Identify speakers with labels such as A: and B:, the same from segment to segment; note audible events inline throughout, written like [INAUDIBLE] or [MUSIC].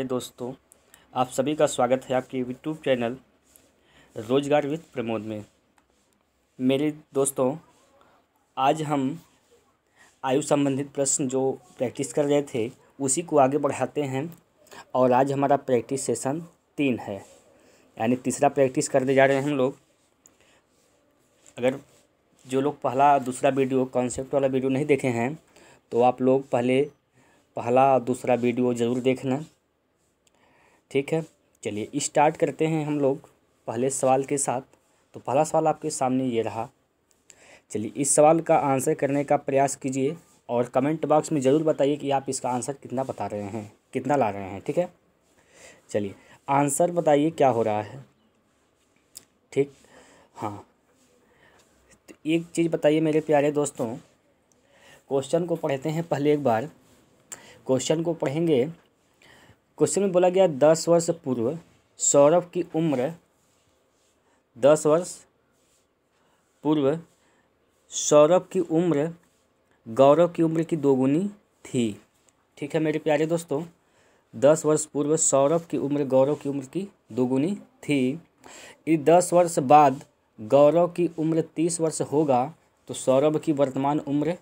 A: प्यारे दोस्तों आप सभी का स्वागत है आपके यूट्यूब चैनल रोजगार विद प्रमोद में मेरे दोस्तों आज हम आयु संबंधित प्रश्न जो प्रैक्टिस कर रहे थे उसी को आगे बढ़ाते हैं और आज हमारा प्रैक्टिस सेशन तीन है यानी तीसरा प्रैक्टिस करने जा रहे हैं हम लोग अगर जो लोग पहला दूसरा वीडियो कॉन्सेप्ट वाला वीडियो नहीं देखे हैं तो आप लोग पहले पहला दूसरा वीडियो ज़रूर देखना ठीक है चलिए स्टार्ट करते हैं हम लोग पहले सवाल के साथ तो पहला सवाल आपके सामने ये रहा चलिए इस सवाल का आंसर करने का प्रयास कीजिए और कमेंट बॉक्स में ज़रूर बताइए कि आप इसका आंसर कितना बता रहे हैं कितना ला रहे हैं ठीक है चलिए आंसर बताइए क्या हो रहा है ठीक हाँ तो एक चीज़ बताइए मेरे प्यारे दोस्तों क्वेश्चन को पढ़ते हैं पहले एक बार क्वेश्चन को पढ़ेंगे क्वेश्चन में बोला गया दस वर्ष पूर्व सौरभ की उम्र दस वर्ष पूर्व सौरभ की उम्र गौरव की उम्र की दोगुनी थी ठीक है मेरे प्यारे दोस्तों दस वर्ष पूर्व सौरभ की उम्र गौरव की उम्र की दोगुनी थी इस दस वर्ष बाद गौरव की उम्र तीस वर्ष होगा तो सौरभ की वर्तमान उम्र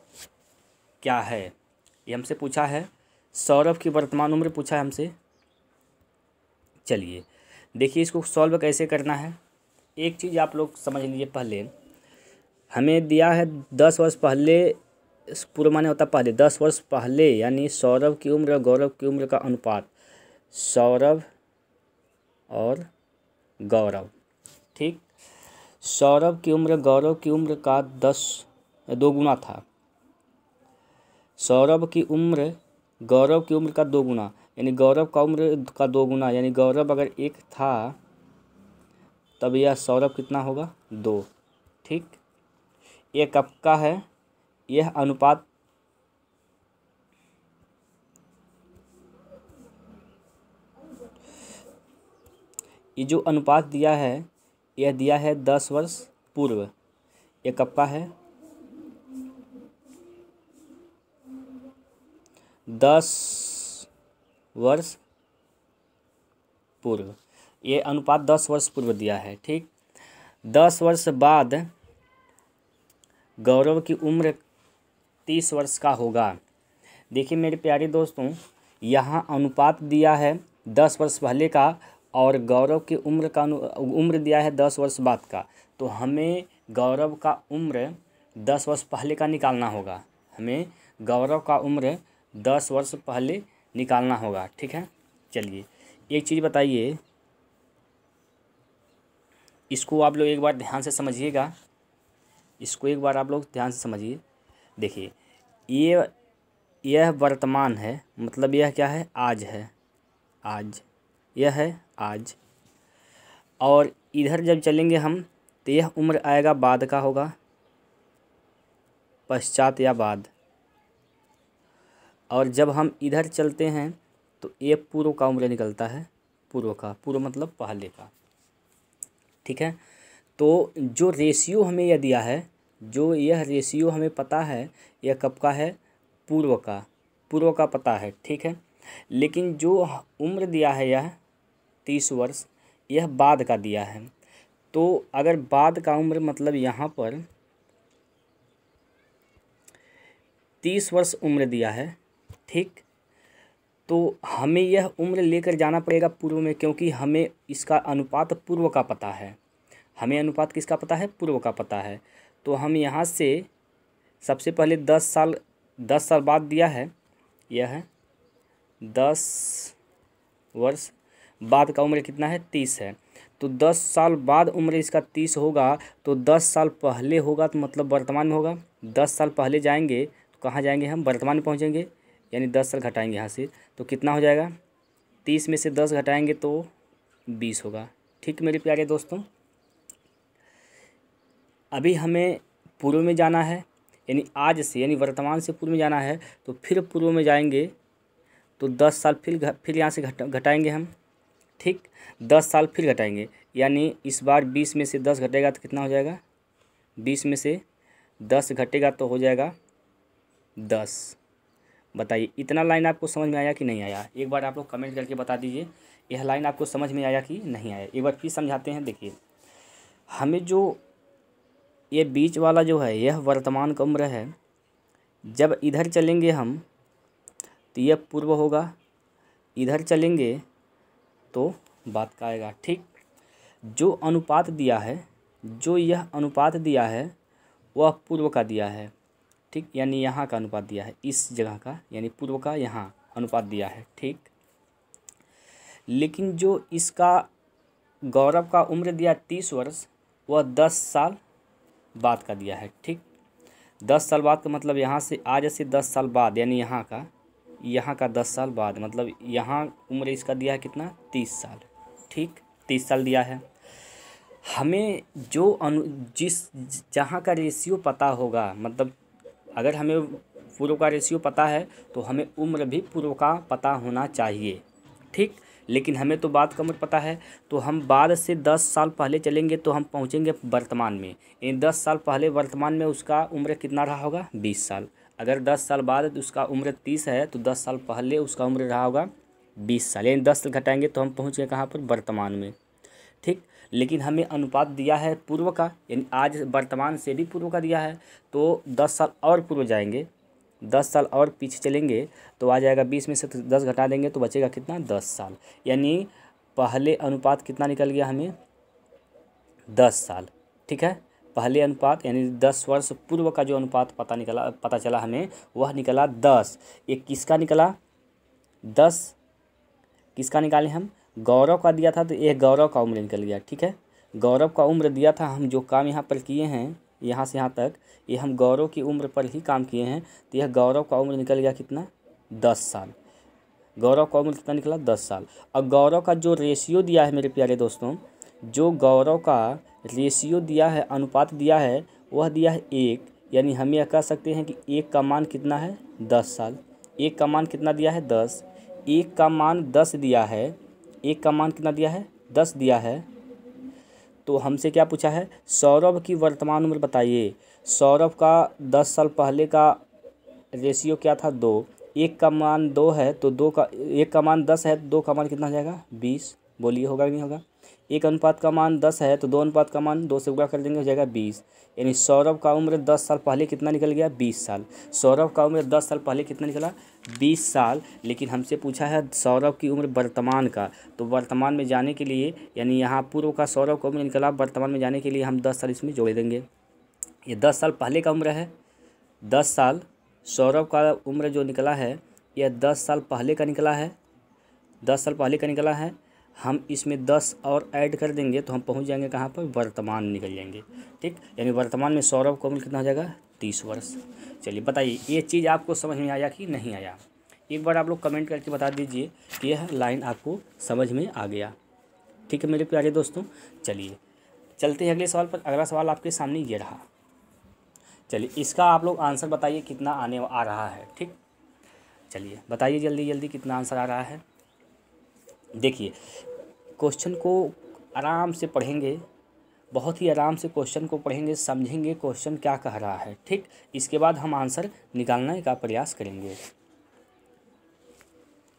A: क्या है ये हमसे पूछा है सौरभ की वर्तमान उम्र पूछा है हमसे चलिए देखिए इसको सॉल्व कैसे करना है एक चीज़ आप लोग समझ लीजिए पहले हमें दिया है दस वर्ष पहले पूर्व माने होता पहले दस वर्ष पहले यानी सौरभ की उम्र और गौरव की उम्र का अनुपात सौरभ और गौरव ठीक सौरभ की उम्र गौरव की उम्र का दस दो गुना था सौरभ की उम्र गौरव की उम्र का दो गुना यानी गौरव का उम्र का दो गुना यानी गौरव अगर एक था तब यह सौरभ कितना होगा दो ठीक यह कब का है यह अनुपात ये जो अनुपात दिया है यह दिया है दस वर्ष पूर्व यह कब का है दस वर्ष पूर्व ये अनुपात दस वर्ष पूर्व दिया है ठीक दस वर्ष बाद गौरव की उम्र तीस वर्ष का होगा देखिए मेरे प्यारे दोस्तों यहाँ अनुपात दिया है दस वर्ष पहले का और गौरव की उम्र का उम्र दिया है दस वर्ष बाद का तो हमें गौरव का उम्र दस वर्ष पहले का निकालना होगा हमें गौरव का उम्र दस वर्ष पहले निकालना होगा ठीक है चलिए एक चीज़ बताइए इसको आप लोग एक बार ध्यान से समझिएगा इसको एक बार आप लोग ध्यान से समझिए देखिए ये यह वर्तमान है मतलब यह क्या है आज है आज यह है आज और इधर जब चलेंगे हम तो यह उम्र आएगा बाद का होगा पश्चात या बाद और जब हम इधर चलते हैं तो ए पूर्व का उम्र निकलता है पूर्व का पूर्व मतलब पहले का ठीक है तो जो रेशियो हमें यह दिया है जो यह रेशियो हमें पता है यह कब का है पूर्व का पूर्व का पता है ठीक है लेकिन जो उम्र दिया है यह तीस वर्ष यह बाद का दिया है तो अगर बाद का उम्र मतलब यहाँ पर तीस वर्ष उम्र दिया है ठीक तो हमें यह उम्र लेकर जाना पड़ेगा पूर्व में क्योंकि हमें इसका अनुपात पूर्व का पता है हमें अनुपात किसका पता है पूर्व का पता है तो हम यहाँ से सबसे पहले दस साल दस साल बाद दिया है यह है दस वर्ष बाद का उम्र कितना है तीस है तो दस साल बाद उम्र इसका तीस होगा तो दस साल पहले होगा तो मतलब वर्तमान में होगा दस साल पहले जाएंगे तो कहाँ जाएंगे हम वर्तमान में पहुँचेंगे यानी दस साल घटाएंगे यहाँ से तो कितना हो जाएगा तीस में से दस घटाएंगे तो बीस होगा ठीक मेरे प्यारे दोस्तों अभी हमें पूर्व में जाना है यानी आज से यानी वर्तमान से पूर्व में जाना है तो फिर पूर्व में जाएंगे तो दस साल फिर फिर यहाँ से घट घटाएँगे हम ठीक दस साल फिर घटाएंगे यानी इस बार बीस में से दस घटेगा तो कितना हो जाएगा बीस में से दस घटेगा तो हो जाएगा दस बताइए इतना लाइन आपको समझ में आया कि नहीं आया एक बार आप लोग कमेंट करके बता दीजिए यह लाइन आपको समझ में आया कि नहीं आया एक बार फिर समझाते हैं देखिए हमें जो ये बीच वाला जो है यह वर्तमान का उम्र है जब इधर चलेंगे हम तो यह पूर्व होगा इधर चलेंगे तो बात का आएगा ठीक जो अनुपात दिया है जो यह अनुपात दिया है वह पूर्व का दिया है ठीक यानी यहाँ का अनुपात दिया है इस जगह का यानी पूर्व का यहाँ अनुपात दिया है ठीक लेकिन जो इसका गौरव का उम्र दिया तीस वर्ष वह दस साल बाद का दिया है ठीक दस साल बाद का मतलब यहाँ से आज से दस साल बाद यानी यहाँ का यहाँ का दस साल बाद मतलब यहाँ उम्र इसका दिया है कितना तीस साल ठीक तीस साल दिया है हमें जो अनु जिस जहाँ का रेशियो पता होगा मतलब अगर हमें पूर्व का रेशियो पता है तो हमें उम्र भी पूर्व का पता होना चाहिए ठीक लेकिन हमें तो बाद का उम्र पता है तो हम बाद से दस साल पहले चलेंगे तो हम पहुंचेंगे वर्तमान में इन दस साल पहले वर्तमान में उसका उम्र कितना रहा होगा बीस साल अगर दस साल बाद उसका उम्र तीस है तो दस साल पहले उसका उम्र रहा होगा बीस साल यानी दस साल घटाएंगे तो हम पहुँच गए कहाँ पर वर्तमान में ठीक लेकिन हमें अनुपात दिया है पूर्व का यानी आज वर्तमान से भी पूर्व का दिया है तो दस साल और पूर्व जाएंगे दस साल और पीछे चलेंगे तो आ जाएगा बीस में से तो दस घटा देंगे तो बचेगा कितना दस साल यानी पहले अनुपात कितना निकल गया हमें दस साल ठीक है पहले अनुपात यानी दस वर्ष पूर्व का जो अनुपात पता निकला पता चला हमें वह निकला दस ये किसका निकला दस किसका निकाले हम गौरव का दिया था तो यह गौरव का उम्र निकल गया ठीक है गौरव का उम्र दिया था हम जो काम यहाँ पर किए हैं यहाँ से यहाँ तक ये हम गौरव की उम्र पर ही काम किए हैं तो यह गौरव का उम्र निकल गया कितना दस साल गौरव का उम्र कितना निकला दस साल और गौरव का जो रेशियो दिया है मेरे प्यारे दोस्तों जो गौरव का रेशियो दिया है अनुपात दिया है वह दिया है एक यानी हम यह कह सकते हैं कि एक का मान कितना है दस साल एक का मान कितना दिया है दस एक का मान दस दिया है एक का मान कितना दिया है दस दिया है तो हमसे क्या पूछा है सौरभ की वर्तमान उम्र बताइए सौरभ का दस साल पहले का रेशियो क्या था दो एक का मान दो है तो दो का एक का मान दस है तो दो का मान कितना हो जाएगा बीस बोलिए होगा कि नहीं होगा एक अनुपात का मान दस है तो दो अनुपात का मान दो से उगा कर देंगे हो जाएगा बीस यानी सौरभ का उम्र दस साल पहले कितना निकल गया बीस साल सौरभ का उम्र दस साल पहले कितना निकला बीस साल लेकिन हमसे पूछा है सौरभ की उम्र वर्तमान का तो वर्तमान में जाने के लिए यानी यहाँ पूर्व का सौरभ का उम्र निकला वर्तमान में जाने के लिए हम दस साल इसमें जोड़ देंगे ये दस साल पहले का उम्र है दस साल सौरभ का उम्र जो निकला है यह दस साल पहले का निकला है दस साल पहले का निकला है हम इसमें दस और ऐड कर देंगे तो हम पहुंच जाएंगे कहाँ पर वर्तमान निकल जाएंगे ठीक यानी वर्तमान में सौरभ कोमल कितना हो जाएगा तीस वर्ष चलिए बताइए ये चीज़ आपको समझ में आया कि नहीं आया एक बार आप लोग कमेंट करके बता दीजिए कि यह लाइन आपको समझ में आ गया ठीक है मेरे प्यारे दोस्तों चलिए चलते हैं अगले सवाल पर अगला सवाल आपके सामने ये रहा चलिए इसका आप लोग आंसर बताइए कितना आने आ रहा है ठीक चलिए बताइए जल्दी जल्दी कितना आंसर आ रहा है देखिए क्वेश्चन को आराम से पढ़ेंगे बहुत ही आराम से क्वेश्चन को पढ़ेंगे समझेंगे क्वेश्चन क्या कह रहा है ठीक इसके बाद हम आंसर निकालने का प्रयास करेंगे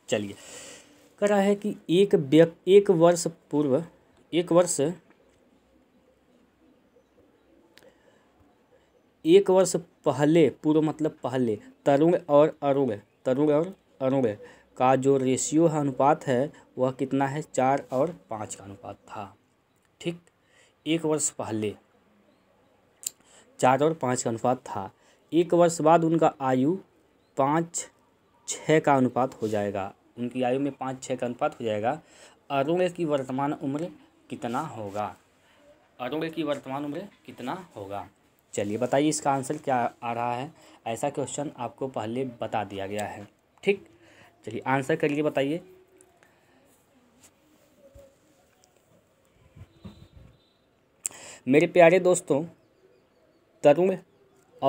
A: चलिए कह रहा है कि एक व्यक्ति एक वर्ष पूर्व एक वर्ष एक वर्ष पहले पूर्व मतलब पहले तरुण और अरुण तरुण और अरुण का जो रेशियो है अनुपात है वह कितना है चार और पाँच का अनुपात था ठीक एक वर्ष पहले चार और पाँच का अनुपात था एक वर्ष बाद उनका आयु पाँच छः का अनुपात हो जाएगा उनकी आयु में पाँच छः का अनुपात हो जाएगा अरुण की वर्तमान उम्र कितना होगा अरुण की वर्तमान उम्र कितना होगा चलिए बताइए इसका आंसर क्या आ रहा है ऐसा क्वेश्चन आपको पहले बता दिया गया है ठीक चलिए आंसर करिए बताइए मेरे प्यारे दोस्तों तरुण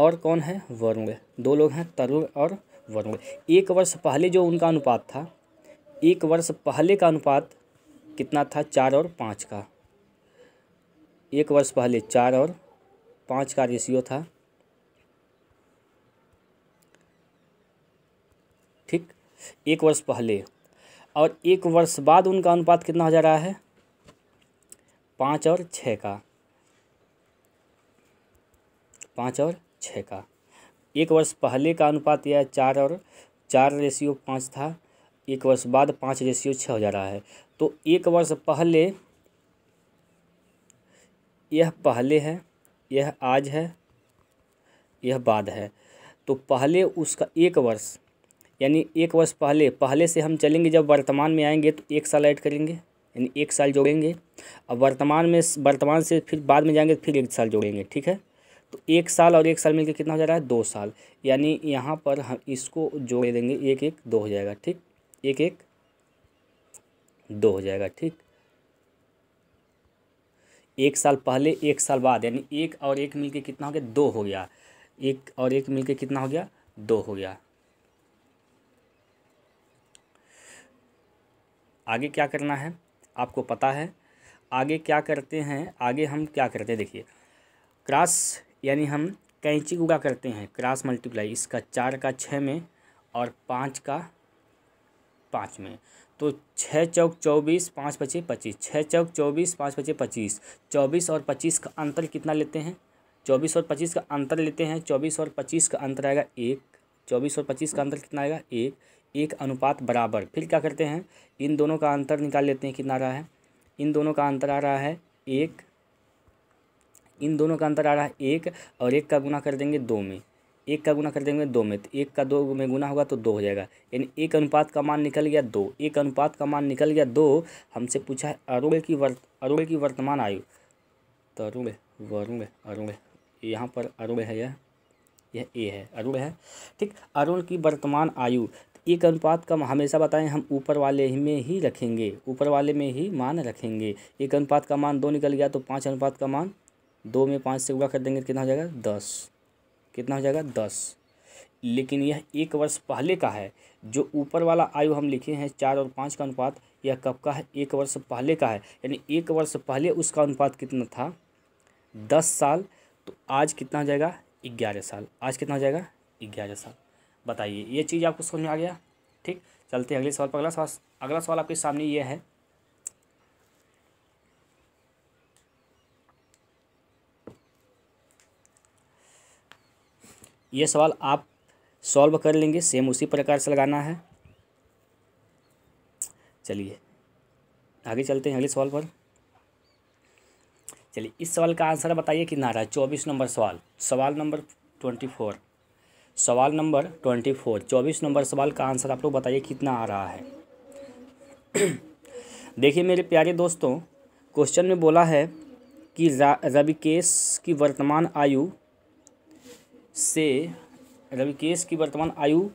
A: और कौन है वरुण दो लोग हैं तरुण और वरुण एक वर्ष पहले जो उनका अनुपात था एक वर्ष पहले का अनुपात कितना था चार और पाँच का एक वर्ष पहले चार और पाँच का रेशियो था एक वर्ष पहले और एक वर्ष बाद उनका अनुपात कितना हो जा रहा है पाँच और छः का पाँच और छः का एक वर्ष पहले का अनुपात यह चार और चार रेशियो पाँच था एक वर्ष बाद पाँच रेशियो छः हो जा रहा है तो एक वर्ष पहले यह पहले है यह आज है यह बाद है तो पहले उसका एक वर्ष यानी एक वर्ष पहले पहले से हम चलेंगे जब वर्तमान में आएंगे तो एक साल ऐड करेंगे यानी एक साल जोड़ेंगे अब वर्तमान में वर्तमान से फिर बाद में जाएंगे तो फिर एक साल जोड़ेंगे ठीक है तो एक साल और एक साल मिलकर कितना हो जा रहा है दो साल यानी यहाँ पर हम इसको जोड़ देंगे एक एक दो हो जाएगा ठीक एक एक दो हो जाएगा ठीक एक साल पहले एक साल बाद यानी एक और एक मिलके कितना हो गया दो हो गया एक और एक मिलके कितना हो गया दो हो गया आगे क्या करना है आपको पता है आगे क्या करते हैं आगे हम क्या करते हैं देखिए क्रास यानी हम कैंची उड़ा करते हैं क्रास मल्टीप्लाई इसका चार का छः में और पाँच का पाँच में तो छः चौक चौबीस पाँच पचे पच्चीस छः चौक चौबीस पाँच पचे पच्चीस चौबीस और पच्चीस का अंतर कितना लेते हैं चौबीस और पच्चीस का अंतर लेते हैं चौबीस और पच्चीस का अंतर आएगा एक चौबीस और पच्चीस का अंतर कितना आएगा एक एक अनुपात बराबर फिर क्या करते हैं इन दोनों का अंतर निकाल लेते हैं कितना आ रहा है इन दोनों का अंतर आ रहा है एक इन दोनों का अंतर आ रहा है एक और एक का गुना कर देंगे दो में एक का गुना कर देंगे दो में तो एक का दो में गुना होगा तो दो हो जाएगा यानी एक अनुपात का मान निकल गया दो एक अनुपात का मान निकल गया दो हमसे पूछा है अरुण की वर्त अरुण की वर्तमान आयु तो अरुण वरुण अरुण यहाँ पर अरुण है यह यह ए है अरुण है ठीक अरुण की वर्तमान आयु एक अनुपात का हमेशा बताएं हम ऊपर वाले ही में ही रखेंगे ऊपर वाले में ही मान रखेंगे एक अनुपात का मान दो निकल गया तो पाँच अनुपात का मान दो में पाँच से गुणा कर देंगे तो कितना हो जाएगा दस कितना हो जाएगा दस लेकिन यह एक वर्ष पहले का है जो ऊपर वाला आयु हम लिखे हैं चार और पाँच का अनुपात यह कब का है एक वर्ष पहले का है यानी एक वर्ष पहले उसका अनुपात कितना था दस साल तो आज कितना हो जाएगा ग्यारह साल आज कितना हो जाएगा ग्यारह साल बताइए ये चीज़ आपको समझ में आ गया ठीक चलते अगले सवाल पर अगला सवाल अगला सवाल आपके सामने ये है ये सवाल आप सॉल्व कर लेंगे सेम उसी प्रकार से लगाना है चलिए आगे चलते हैं अगले सवाल पर चलिए इस सवाल का आंसर बताइए कि नारा चौबीस नंबर सवाल सवाल नंबर ट्वेंटी फोर सवाल नंबर ट्वेंटी फोर चौबीस नंबर सवाल का आंसर आप लोग बताइए कितना आ रहा है [CLEARS THROAT] देखिए मेरे प्यारे दोस्तों क्वेश्चन में बोला है कि रविकेश की वर्तमान आयु से रविकेश की वर्तमान आयु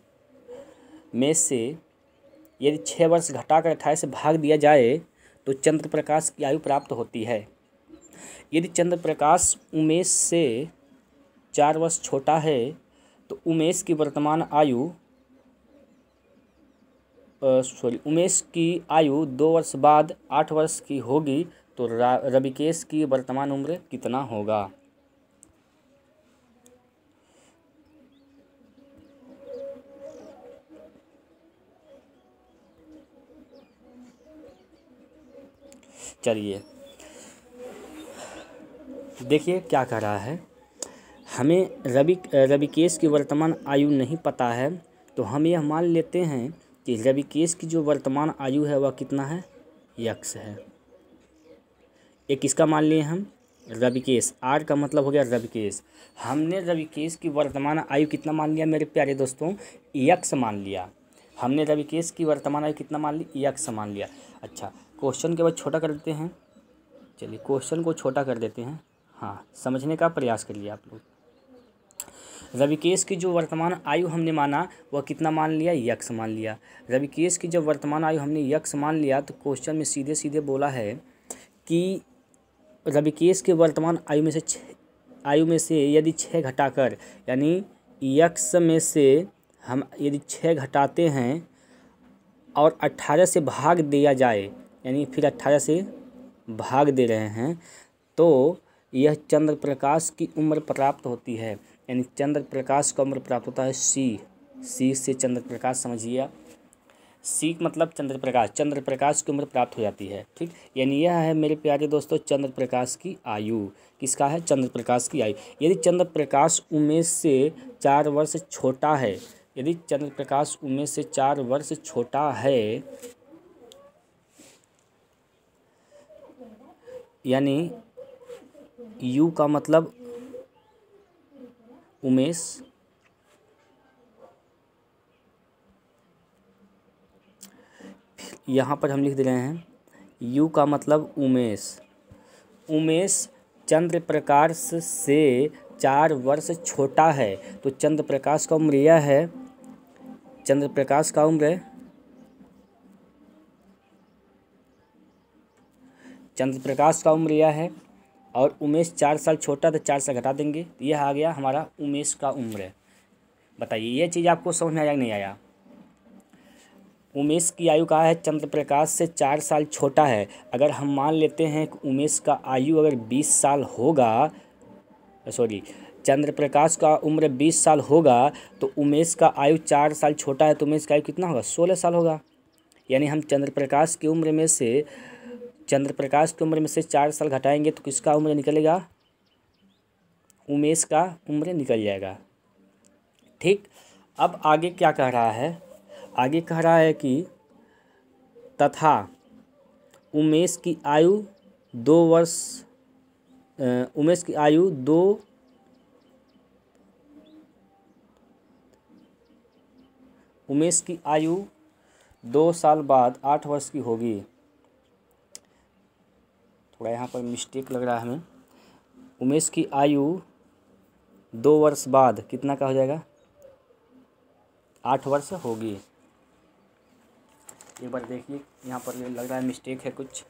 A: में से यदि छः वर्ष घटाकर अट्ठाईस से भाग दिया जाए तो चंद्र प्रकाश की आयु प्राप्त होती है यदि चंद्र प्रकाश उमेश से चार वर्ष छोटा है तो उमेश की वर्तमान आयु सॉरी उमेश की आयु दो वर्ष बाद आठ वर्ष की होगी तो रविकेश की वर्तमान उम्र कितना होगा चलिए देखिए क्या कह रहा है हमें रवि रविकेश की वर्तमान आयु नहीं पता है तो हम यह मान लेते हैं कि रविकेश की जो वर्तमान आयु है वह कितना है यक्स है एक किसका मान लिए हम रविकेश आर का मतलब हो गया रविकेश हमने रविकेश की वर्तमान आयु कितना मान लिया मेरे प्यारे दोस्तों यक्स मान लिया हमने रविकेश की वर्तमान आयु कितना मान ली यक्स मान लिया अच्छा क्वेश्चन के बाद छोटा कर देते हैं चलिए क्वेश्चन को छोटा कर देते हैं हाँ समझने का प्रयास करिए आप लोग रविकेश की जो वर्तमान आयु हमने माना वह कितना मान लिया यक्ष मान लिया रविकेश की जब वर्तमान आयु हमने यक्ष मान लिया तो क्वेश्चन में सीधे सीधे बोला है कि रविकेश के वर्तमान आयु में से आयु में से यदि छः घटाकर यानी यक्ष में से हम यदि छः घटाते हैं और अट्ठारह से भाग दिया जाए यानी फिर अट्ठारह से भाग दे रहे हैं तो यह चंद्र प्रकाश की उम्र प्राप्त होती है यानी चंद्र प्रकाश का उम्र प्राप्त होता है सी सी से चंद्र प्रकाश समझिए सी मतलब चंद्र प्रकाश चंद्र प्रकाश की उम्र प्राप्त हो जाती है ठीक यानी यह है मेरे प्यारे दोस्तों चंद्र प्रकाश की आयु किसका है चंद्र प्रकाश की आयु यदि चंद्र प्रकाश उमेर से चार वर्ष छोटा है यदि चंद्र प्रकाश उमेर से चार वर्ष छोटा है यानी यू का मतलब उमेश यहाँ पर हम लिख दे रहे हैं यू का मतलब उमेश उमेश चंद्र प्रकाश से चार वर्ष छोटा है तो चंद्र प्रकाश का उम्र यह है चंद्र प्रकाश का उम्र चंद्र प्रकाश का उम्र यह है और उमेश चार साल छोटा तो चार साल घटा देंगे तो यह आ गया हमारा उमेश का उम्र बताइए यह चीज़ आपको समझ में आया नहीं आया उमेश की आयु कहा है चंद्र प्रकाश से चार साल छोटा है अगर हम मान लेते हैं कि उमेश का आयु अगर बीस साल होगा सॉरी चंद्र प्रकाश का उम्र बीस साल होगा तो उमेश का आयु चार साल छोटा है तो उमेश का आयु कितना होगा सोलह साल होगा यानी हम चंद्र प्रकाश की उम्र में से चंद्र प्रकाश की उम्र में से चार साल घटाएंगे तो किसका उम्र निकलेगा उमेश का उम्र निकल जाएगा ठीक अब आगे क्या कह रहा है आगे कह रहा है कि तथा उमेश की आयु दो वर्ष उमेश की आयु दो उमेश की आयु दो साल बाद आठ वर्ष की होगी थोड़ा यहाँ पर मिस्टेक लग रहा है हमें उमेश की आयु दो वर्ष बाद कितना का हो जाएगा आठ वर्ष होगी एक बार देखिए यहाँ पर लग रहा है मिस्टेक है कुछ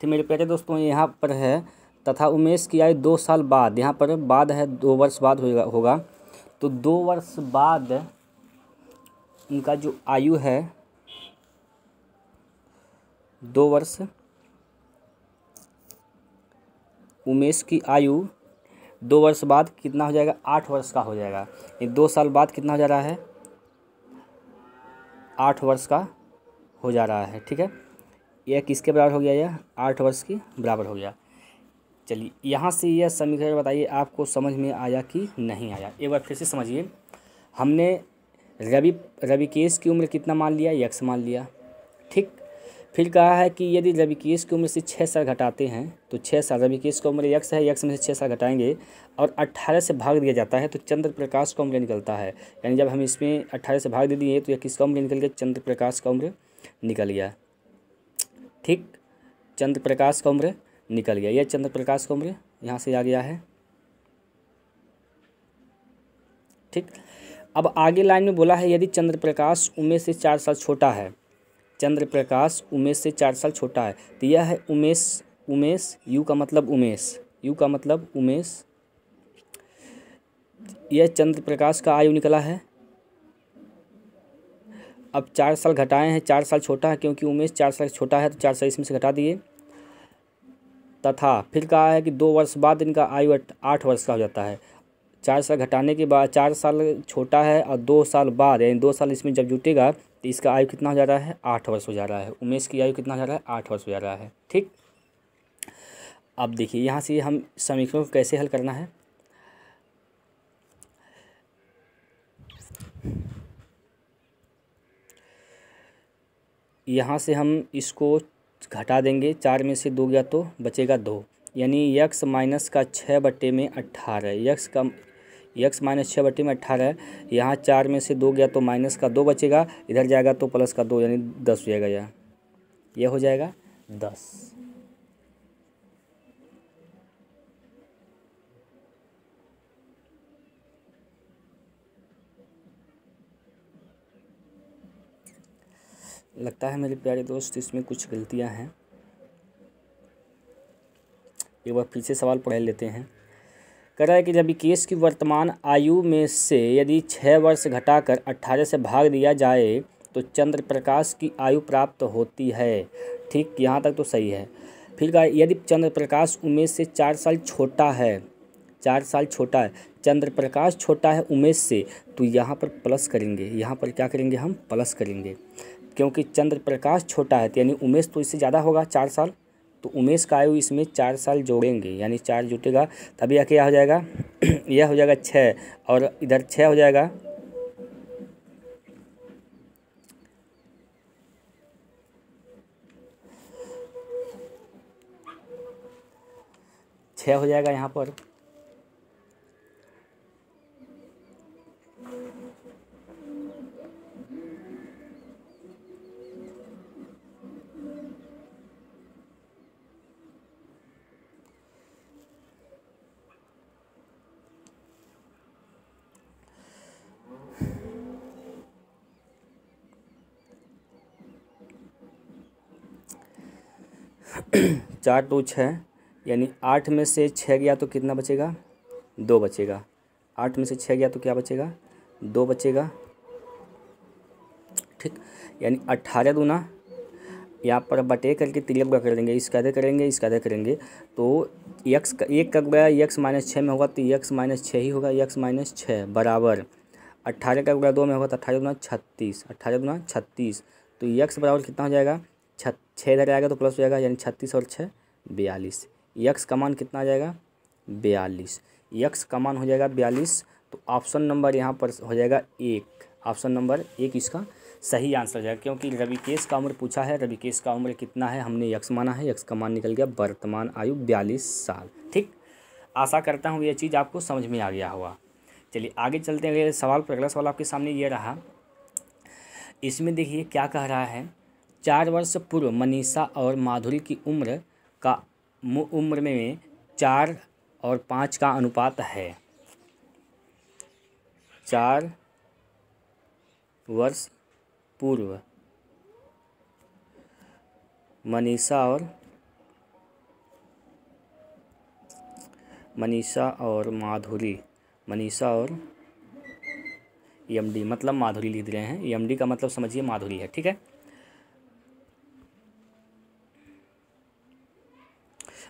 A: फिर मेरे प्यारे दोस्तों यहाँ पर है तथा उमेश की आयु दो साल बाद यहाँ पर बाद है दो वर्ष बाद होगा होगा तो दो वर्ष बाद उनका जो आयु है दो वर्ष उमेश की आयु दो वर्ष बाद कितना हो जाएगा आठ वर्ष का हो जाएगा ये दो साल बाद कितना हो जा रहा है आठ वर्ष का हो जा रहा है ठीक है यह किसके बराबर हो गया यह आठ वर्ष के बराबर हो गया चलिए यहाँ से यह समीकरण बताइए आपको समझ में आया कि नहीं आया एक बार फिर से समझिए हमने रवि रविकेश की उम्र कितना मान लिया यक्स मान लिया ठीक फिर कहा है कि यदि रविकेश की उम्र से छः साल घटाते हैं तो छः साल रविकेश की उम्र यक्स है यक्स में से छः साल घटाएंगे और अट्ठारह से भाग दिया जाता है तो चंद्र प्रकाश का उम्र निकलता है यानी जब हम इसमें अट्ठारह से भाग दे दिए तो यह किसका उम्र निकल गया चंद्र प्रकाश का उम्र निकल गया ठीक चंद्र प्रकाश का उम्र निकल गया यह चंद्र प्रकाश का उम्र यहाँ से आ गया है ठीक अब आगे लाइन में बोला है यदि चंद्र प्रकाश उमेश से चार साल छोटा है चंद्र प्रकाश उमेश से चार साल छोटा है तो यह है उमेश उमेश यू का मतलब उमेश यू का मतलब उमेश यह चंद्र प्रकाश का आयु निकला है अब चार साल घटाए हैं चार साल छोटा है क्योंकि उमेश चार साल छोटा है तो चार साल इसमें से घटा दिए तथा फिर कहा है कि दो वर्ष बाद इनका आयु आठ वर्ष का हो जाता है चार साल घटाने के बाद चार साल छोटा है और दो साल बाद यानी दो साल इसमें जब जुटेगा तो इसका आयु कितना हो जा रहा है आठ वर्ष हो जा रहा है उमेश की आयु कितना हो जा रहा है आठ वर्ष हो जा रहा है ठीक अब देखिए यहाँ से हम समीकरण को कैसे हल करना है यहाँ से हम इसको घटा देंगे चार में से दो गया तो बचेगा दो यानी यक्स माइनस का छः बट्टे में अट्ठारह यक्स का यक्स माइनस छः बट्टे में अट्ठारह यहाँ चार में से दो गया तो माइनस का दो बचेगा इधर जाएगा तो प्लस का दो यानी दस हो जाएगा यह यह हो जाएगा दस लगता है मेरे प्यारे दोस्त इसमें कुछ गलतियां हैं एक बार फिर से सवाल पढ़ लेते हैं कह रहा है कि जब केस की वर्तमान आयु में से यदि छः वर्ष घटाकर अट्ठारह से भाग दिया जाए तो चंद्र प्रकाश की आयु प्राप्त होती है ठीक यहाँ तक तो सही है फिर कहा यदि चंद्र प्रकाश उमेश से चार साल छोटा है चार साल छोटा है चंद्र प्रकाश छोटा है उमेश से तो यहाँ पर प्लस करेंगे यहाँ पर क्या करेंगे हम प्लस करेंगे क्योंकि चंद्र प्रकाश छोटा है तो यानी उमेश तो इससे ज़्यादा होगा चार साल तो उमेश का आयु इसमें चार साल जोड़ेंगे यानी चार जुटेगा तभी आके क्या हो जाएगा यह हो जाएगा [CLEARS THROAT] छः और इधर छः हो जाएगा छः हो जाएगा यहाँ पर [CLEARS THROAT] चार दो छः यानी आठ में से छः गया तो कितना बचेगा दो बचेगा आठ में से छः गया तो क्या बचेगा दो बचेगा ठीक यानी अट्ठारह दूना यहाँ पर बटे करके तिरक कर देंगे इसका अधिक करेंगे इसका आधा करेंगे तो यक्स एक का गया यक्स माइनस छः में होगा तो यक्स माइनस छः ही होगा यक्स माइनस छः बराबर अट्ठारह का गया दो में होगा तो अट्ठारह दूना छत्तीस अट्ठारह दूना छत्तीस तो यक्स बराबर कितना हो जाएगा छत छः इधर जाएगा तो प्लस हो जाएगा यानी छत्तीस और छः बयालीस यक्स का मान कितना आ जाएगा बयालीस यक्स का मान हो जाएगा बयालीस तो ऑप्शन नंबर यहाँ पर हो जाएगा एक ऑप्शन नंबर एक इसका सही आंसर हो जाएगा क्योंकि रविकेश का उम्र पूछा है रविकेश का उम्र कितना है हमने यक्स माना है यक्स का मान निकल गया वर्तमान आयु बयालीस साल ठीक आशा करता हूँ ये चीज़ आपको समझ में आ गया होगा चलिए आगे चलते हैं सवाल पर अगला सवाल आपके सामने ये रहा इसमें देखिए क्या कह रहा है चार वर्ष पूर्व मनीषा और माधुरी की उम्र का उम्र में चार और पाँच का अनुपात है चार वर्ष पूर्व मनीषा और मनीषा और माधुरी मनीषा और एम डी मतलब माधुरी लिख रहे हैं एमडी डी का मतलब समझिए माधुरी है ठीक है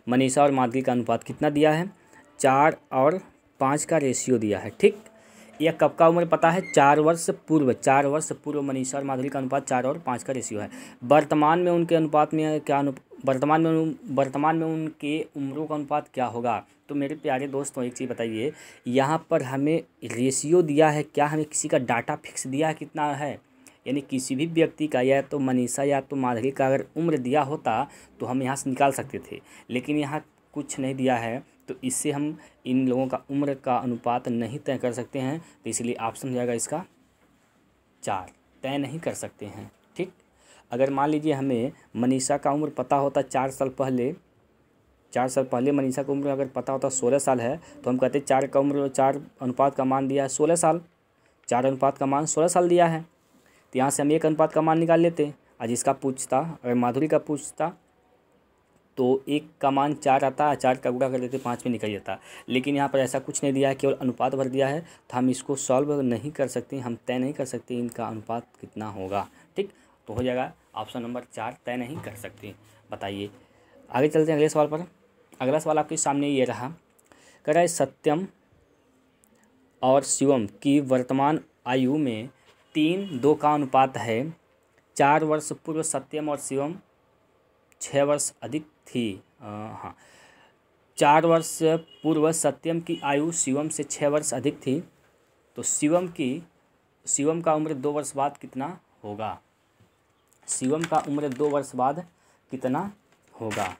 A: मनीषा और माधवी का अनुपात कितना दिया है चार और पाँच का रेशियो दिया है ठीक यह कब का उम्र पता है चार वर्ष पूर्व चार वर्ष पूर्व मनीषा और माधुरी का अनुपात चार और पाँच का रेशियो है वर्तमान में उनके अनुपात में क्या वर्तमान में वर्तमान में उनके उम्रों का अनुपात क्या होगा तो मेरे प्यारे दोस्तों एक चीज़ बताइए यहाँ पर हमें रेशियो दिया है क्या हमें किसी का डाटा फिक्स दिया है कितना है यानी किसी भी व्यक्ति का या तो मनीषा या तो माधवी का अगर उम्र दिया होता तो हम यहाँ से निकाल सकते थे लेकिन यहाँ कुछ नहीं दिया है तो इससे हम इन लोगों का उम्र का अनुपात नहीं तय कर सकते हैं तो इसलिए ऑप्शन हो जाएगा इसका चार तय नहीं कर सकते हैं ठीक अगर मान लीजिए हमें मनीषा का उम्र पता होता चार साल पहले चार साल पहले मनीषा की उम्र अगर पता होता सोलह साल है तो हम कहते चार का उम्र चार अनुपात का मान दिया है सोलह साल चार अनुपात का मान सोलह साल दिया है तो यहाँ से हम एक अनुपात का मान निकाल लेते हैं आज इसका पूछता अगर माधुरी का पूछता तो एक का मान चार आता है चार का गुड़ा कर देते पाँच में निकल जाता लेकिन यहाँ पर ऐसा कुछ नहीं दिया है केवल अनुपात भर दिया है तो हम इसको सॉल्व नहीं कर सकते हम तय नहीं कर सकते इनका अनुपात कितना होगा ठीक तो हो जाएगा ऑप्शन नंबर चार तय नहीं कर सकते बताइए आगे चलते हैं अगले सवाल पर अगला सवाल आपके सामने ये रहा कह रहा है सत्यम और शिवम की वर्तमान आयु में तीन दो का अनुपात है चार वर्ष पूर्व सत्यम और शिवम छः वर्ष अधिक थी हाँ चार वर्ष पूर्व सत्यम की आयु शिवम से छः वर्ष अधिक थी तो शिवम की शिवम का उम्र दो वर्ष बाद कितना होगा शिवम का उम्र दो वर्ष बाद कितना होगा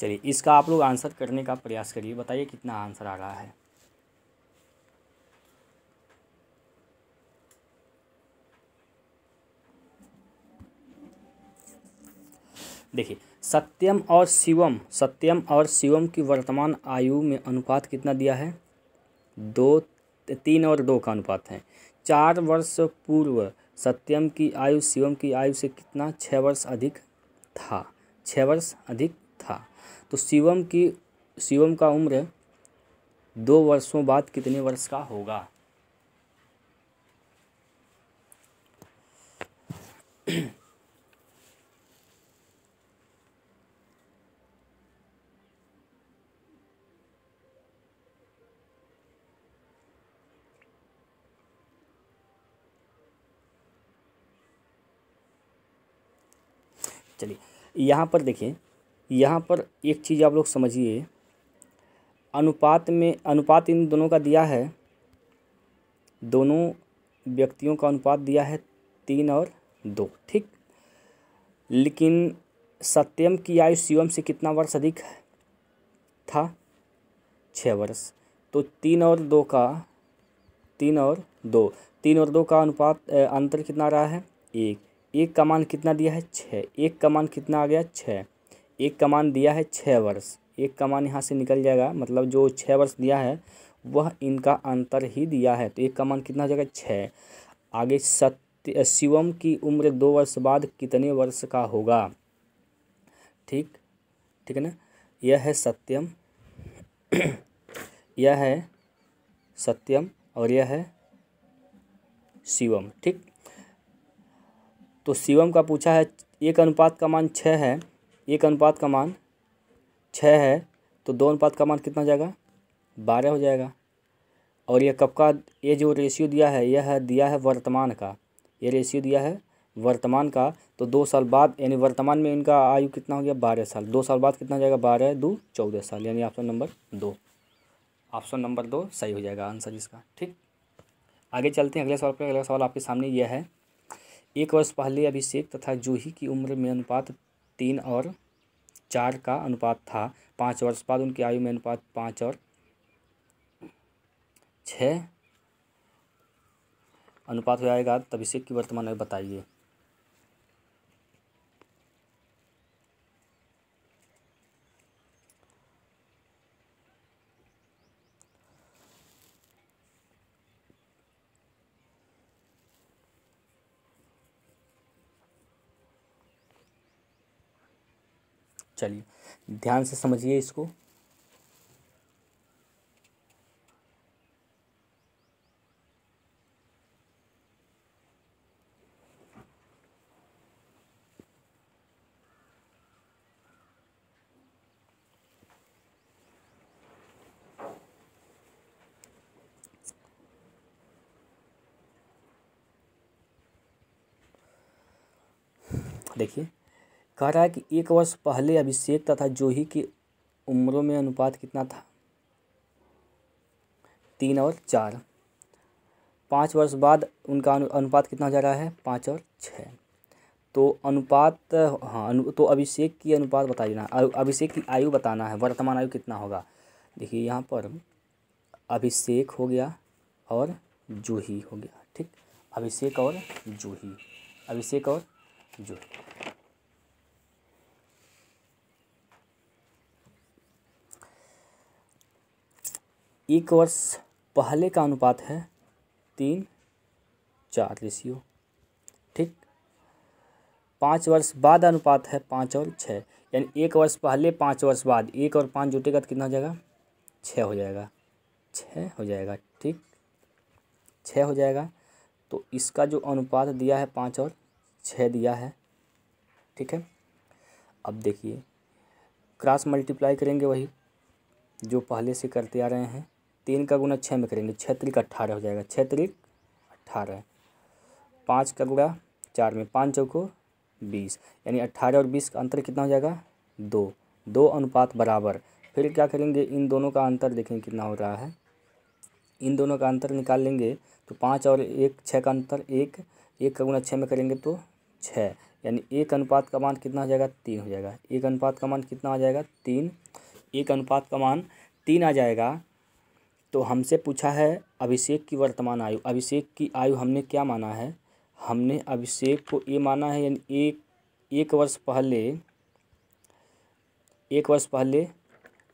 A: चलिए इसका आप लोग आंसर करने का प्रयास करिए बताइए कितना आंसर आ रहा है देखिए सत्यम और शिवम सत्यम और शिवम की वर्तमान आयु में अनुपात कितना दिया है दो तीन और दो का अनुपात है चार वर्ष पूर्व सत्यम की आयु शिवम की आयु से कितना छः वर्ष अधिक था छः वर्ष अधिक था तो शिवम की शिवम का उम्र दो वर्षों बाद कितने वर्ष का होगा चलिए यहाँ पर देखिए यहाँ पर एक चीज़ आप लोग समझिए अनुपात में अनुपात इन दोनों का दिया है दोनों व्यक्तियों का अनुपात दिया है तीन और दो ठीक लेकिन सत्यम की आयु शिवम से कितना वर्ष अधिक है था छः वर्ष तो तीन और दो का तीन और दो तीन और दो का अनुपात अंतर कितना रहा है एक एक का मान कितना दिया है छः एक का मान कितना आ गया छः एक कमान दिया है छः वर्ष एक कमान यहाँ से निकल जाएगा मतलब जो छः वर्ष दिया है वह इनका अंतर ही दिया है तो एक कमान कितना हो जाएगा छः आगे सत्य शिवम की उम्र दो वर्ष बाद कितने वर्ष का होगा ठीक ठीक है ना यह है सत्यम [CLEARS THROAT] यह है सत्यम और यह है शिवम ठीक तो शिवम का पूछा है एक अनुपात का मान छः है एक अनुपात का मान छः है तो दो अनुपात का मान कितना हो जाएगा बारह हो जाएगा और यह कब का ये जो रेशियो दिया है यह है दिया है वर्तमान का ये रेशियो दिया है वर्तमान का तो दो साल बाद यानी वर्तमान में इनका आयु कितना हो गया बारह साल दो साल बाद कितना हो जाएगा बारह दो चौदह साल यानी ऑप्शन नंबर दो ऑप्शन नंबर दो सही हो जाएगा आंसर इसका ठीक आगे चलते हैं अगले सवाल पर अगला सवाल आपके सामने यह है एक वर्ष पहले अभिषेक तथा जूही की उम्र में अनुपात तीन और चार का अनुपात था पाँच वर्ष बाद उनकी आयु में अनुपात पाँच और छः अनुपात हो जाएगा तभी से की वर्तमान में बताइए चलिए ध्यान से समझिए इसको कह रहा है कि एक वर्ष पहले अभिषेक तथा जोही की उम्रों में अनुपात कितना था तीन और चार पाँच वर्ष बाद उनका अनुपात कितना जा रहा है पाँच और छः तो अनुपात हाँ अनु, तो अभिषेक की अनुपात बता देना अभिषेक की आयु बताना है वर्तमान आयु कितना होगा देखिए यहाँ पर अभिषेक हो गया और जूही हो गया ठीक अभिषेक और जूही अभिषेक और जूही एक वर्ष पहले का अनुपात है तीन चार रेशियो ठीक पाँच वर्ष बाद अनुपात है पाँच और छः यानी एक वर्ष पहले पाँच वर्ष बाद एक और पाँच जुटेगा तो कितना हो जाएगा छः हो जाएगा छः हो जाएगा ठीक छः हो जाएगा तो इसका जो अनुपात दिया है पाँच और छः दिया है ठीक है अब देखिए क्रॉस मल्टीप्लाई करेंगे वही जो पहले से करते आ रहे हैं तीन का गुना छः में करेंगे छः तरीक अट्ठारह हो जाएगा छः तरीक अट्ठारह पाँच का गुणा चार में पाँच चौको बीस यानी अट्ठारह और बीस का अंतर कितना हो जाएगा दो दो अनुपात बराबर फिर क्या करेंगे इन दोनों का अंतर देखेंगे कितना हो रहा है इन दोनों का अंतर निकाल लेंगे तो पाँच और एक छः का अंतर एक एक का गुना छः में करेंगे तो छः यानी एक अनुपात का मान कितना हो जाएगा तीन हो जाएगा एक अनुपात का मान कितना आ जाएगा तीन एक अनुपात का मान तीन आ जाएगा तो हमसे पूछा है अभिषेक की वर्तमान आयु अभिषेक की आयु हमने क्या माना है हमने अभिषेक को ये माना है यानी एक एक वर्ष पहले एक वर्ष पहले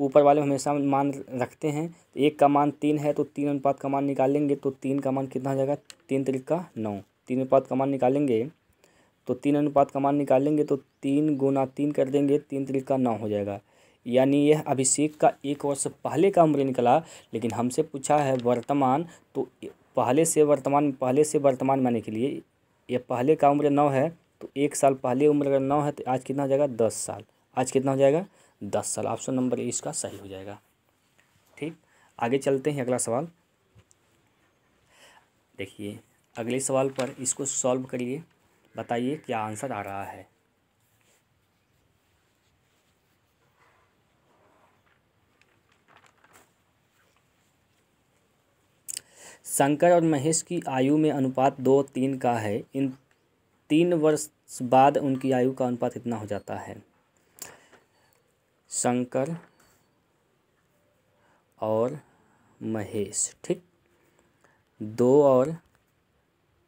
A: ऊपर वाले हमेशा मान रखते हैं तो एक का मान तीन है तो तीन अनुपात का मान निकालेंगे तो तीन का मान कितना हो जाएगा तीन तरीका नौ तीन अनुपात का मान निकालेंगे तो तीन अनुपात का मान निकालेंगे तो तीन गुना तीन कर देंगे तीन तरीका नौ हो जाएगा यानी यह अभिषेक का एक वर्ष पहले का उम्र निकला लेकिन हमसे पूछा है वर्तमान तो पहले से वर्तमान पहले से वर्तमान माने के लिए यह पहले का उम्र नौ है तो एक साल पहले उम्र अगर नौ है तो आज कितना हो जाएगा दस साल आज कितना हो जाएगा दस साल ऑप्शन नंबर इसका सही हो जाएगा ठीक आगे चलते हैं अगला सवाल देखिए अगले सवाल पर इसको सॉल्व करिए बताइए क्या आंसर आ रहा है शंकर और महेश की आयु में अनुपात दो तीन का है इन तीन वर्ष बाद उनकी आयु का अनुपात इतना हो जाता है शंकर और महेश ठीक दो और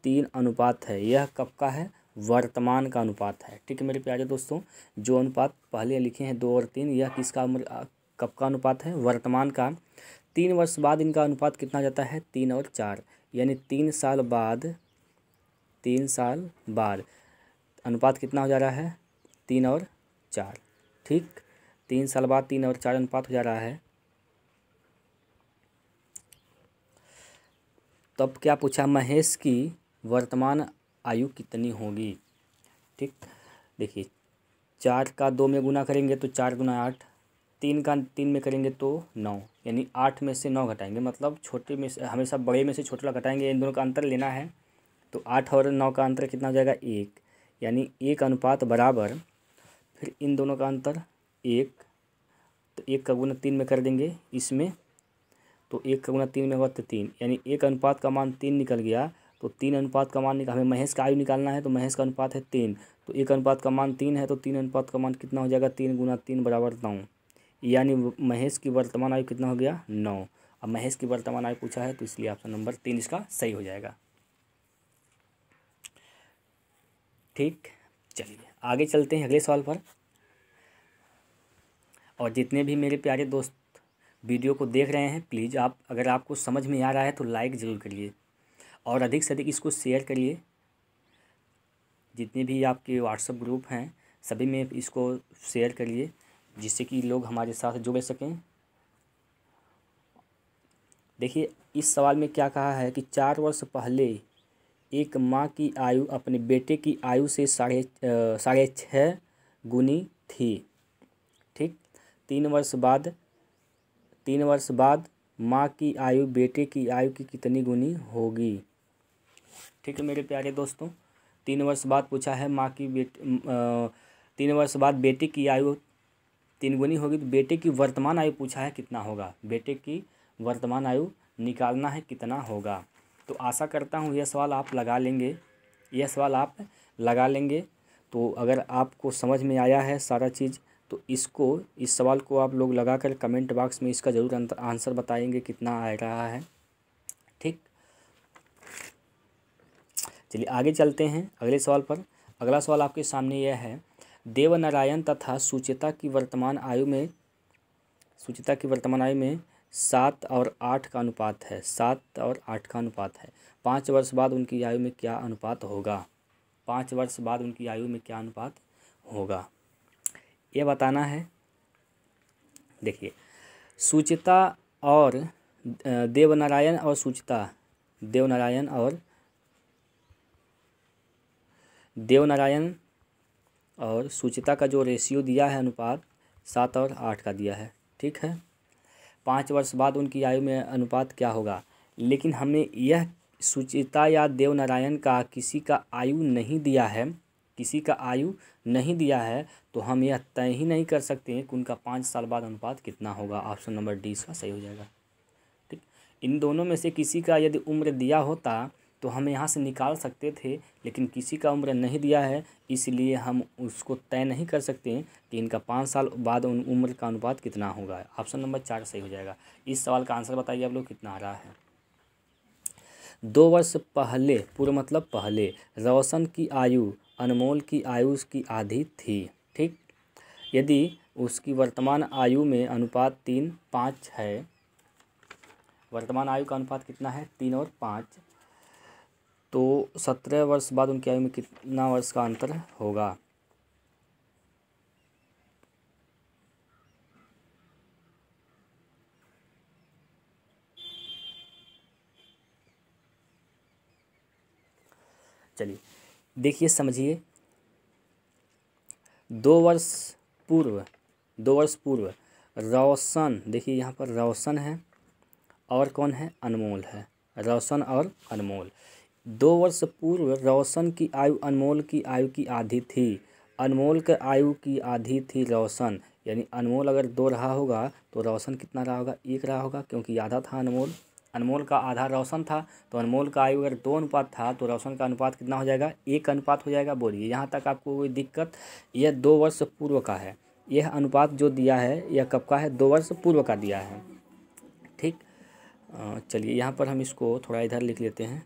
A: तीन अनुपात है यह कब का है वर्तमान का अनुपात है ठीक है मेरे प्यारे दोस्तों जो अनुपात पहले लिखे हैं दो और तीन यह किसका कब का अनुपात है वर्तमान का तीन वर्ष बाद इनका अनुपात कितना जाता है तीन और चार यानी तीन साल बाद तीन साल बाद अनुपात कितना हो जा रहा है तीन और चार ठीक तीन साल बाद तीन और चार अनुपात हो जा रहा है तब क्या पूछा महेश की वर्तमान आयु कितनी होगी ठीक देखिए चार का दो में गुना करेंगे तो चार गुना आठ तीन का तीन में करेंगे तो नौ यानी आठ में से नौ घटाएंगे मतलब छोटे में से हमेशा बड़े में से छोटे घटाएंगे इन दोनों का अंतर लेना है तो आठ और नौ का अंतर कितना हो जाएगा एक यानी एक अनुपात बराबर फिर इन दोनों का अंतर एक तो एक का गुना तीन में कर देंगे इसमें तो एक का गुना तीन में होगा तो तीन यानी एक अनुपात का मान तीन निकल गया तो तीन अनुपात का मान हमें महेश का आयु निकालना है तो महेश का अनुपात है तीन तो एक अनुपात का मान तीन है तो तीन अनुपात का मान कितना हो जाएगा तीन गुना तीन बराबर नौ यानी महेश की वर्तमान आयु कितना हो गया नौ अब महेश की वर्तमान आयु पूछा है तो इसलिए ऑप्शन नंबर तीन इसका सही हो जाएगा ठीक चलिए आगे चलते हैं अगले सवाल पर और जितने भी मेरे प्यारे दोस्त वीडियो को देख रहे हैं प्लीज़ आप अगर आपको समझ में आ रहा है तो लाइक ज़रूर करिए और अधिक से अधिक इसको शेयर करिए जितने भी आपके व्हाट्सएप ग्रुप हैं सभी में इसको शेयर करिए जिससे कि लोग हमारे साथ जुड़ सकें देखिए इस सवाल में क्या कहा है कि चार वर्ष पहले एक माँ की आयु अपने बेटे की आयु से साढ़े साढ़े छः गुनी थी ठीक तीन वर्ष बाद तीन वर्ष बाद माँ की आयु बेटे की आयु की कितनी गुनी होगी ठीक है मेरे प्यारे दोस्तों तीन वर्ष बाद पूछा है माँ की बेट तीन वर्ष बाद बेटे की आयु तीन गुनी होगी तो बेटे की वर्तमान आयु पूछा है कितना होगा बेटे की वर्तमान आयु निकालना है कितना होगा तो आशा करता हूँ यह सवाल आप लगा लेंगे यह सवाल आप लगा लेंगे तो अगर आपको समझ में आया है सारा चीज़ तो इसको इस सवाल को आप लोग लगा कर कमेंट बॉक्स में इसका ज़रूर आंसर बताएंगे कितना आ रहा है ठीक चलिए आगे चलते हैं अगले सवाल पर अगला सवाल आपके सामने यह है देवनारायण तथा सुचेता की वर्तमान आयु में सुचिता की वर्तमान आयु में सात और आठ का अनुपात है सात और आठ का अनुपात है पाँच वर्ष बाद उनकी आयु में क्या अनुपात होगा पाँच वर्ष बाद उनकी आयु में क्या अनुपात होगा ये बताना है देखिए सुचिता और देवनारायण और सुचिता देवनारायण और देवनारायण और सूचिता का जो रेशियो दिया है अनुपात सात और आठ का दिया है ठीक है पाँच वर्ष बाद उनकी आयु में अनुपात क्या होगा लेकिन हमने यह सुचिता या देवनारायण का किसी का आयु नहीं दिया है किसी का आयु नहीं दिया है तो हम यह तय ही नहीं कर सकते हैं कि उनका पाँच साल बाद अनुपात कितना होगा ऑप्शन नंबर डी इसका सही हो जाएगा ठीक इन दोनों में से किसी का यदि उम्र दिया होता तो हम यहाँ से निकाल सकते थे लेकिन किसी का उम्र नहीं दिया है इसलिए हम उसको तय नहीं कर सकते हैं कि इनका पाँच साल बाद उन उम्र का अनुपात कितना होगा ऑप्शन नंबर चार सही हो जाएगा इस सवाल का आंसर बताइए आप लोग कितना आ रहा है दो वर्ष पहले पूर्व मतलब पहले रोशन की आयु अनमोल की आयु की आधी थी ठीक यदि उसकी वर्तमान आयु में अनुपात तीन पाँच है वर्तमान आयु का अनुपात कितना है तीन और पाँच तो सत्रह वर्ष बाद उनकी आयु में कितना वर्ष का अंतर होगा चलिए देखिए समझिए दो वर्ष पूर्व दो वर्ष पूर्व रोशन देखिए यहाँ पर रोशन है और कौन है अनमोल है रोशन और अनमोल दो वर्ष पूर्व रोशन की आयु अनमोल की आयु की आधी थी अनमोल के आयु की आधी थी रोशन यानी अनमोल अगर दो रहा होगा तो रोशन कितना रहा होगा एक रहा होगा क्योंकि आधा था अनमोल अनमोल का आधा रोशन था तो अनमोल का आयु अगर दो अनुपात था तो रोशन का अनुपात कितना हो जाएगा एक अनुपात हो जाएगा बोलिए यहाँ तक आपको कोई दिक्कत यह दो वर्ष पूर्व का है यह अनुपात जो दिया है यह कब का है दो वर्ष पूर्व का दिया है ठीक चलिए यहाँ पर हम इसको थोड़ा इधर लिख लेते हैं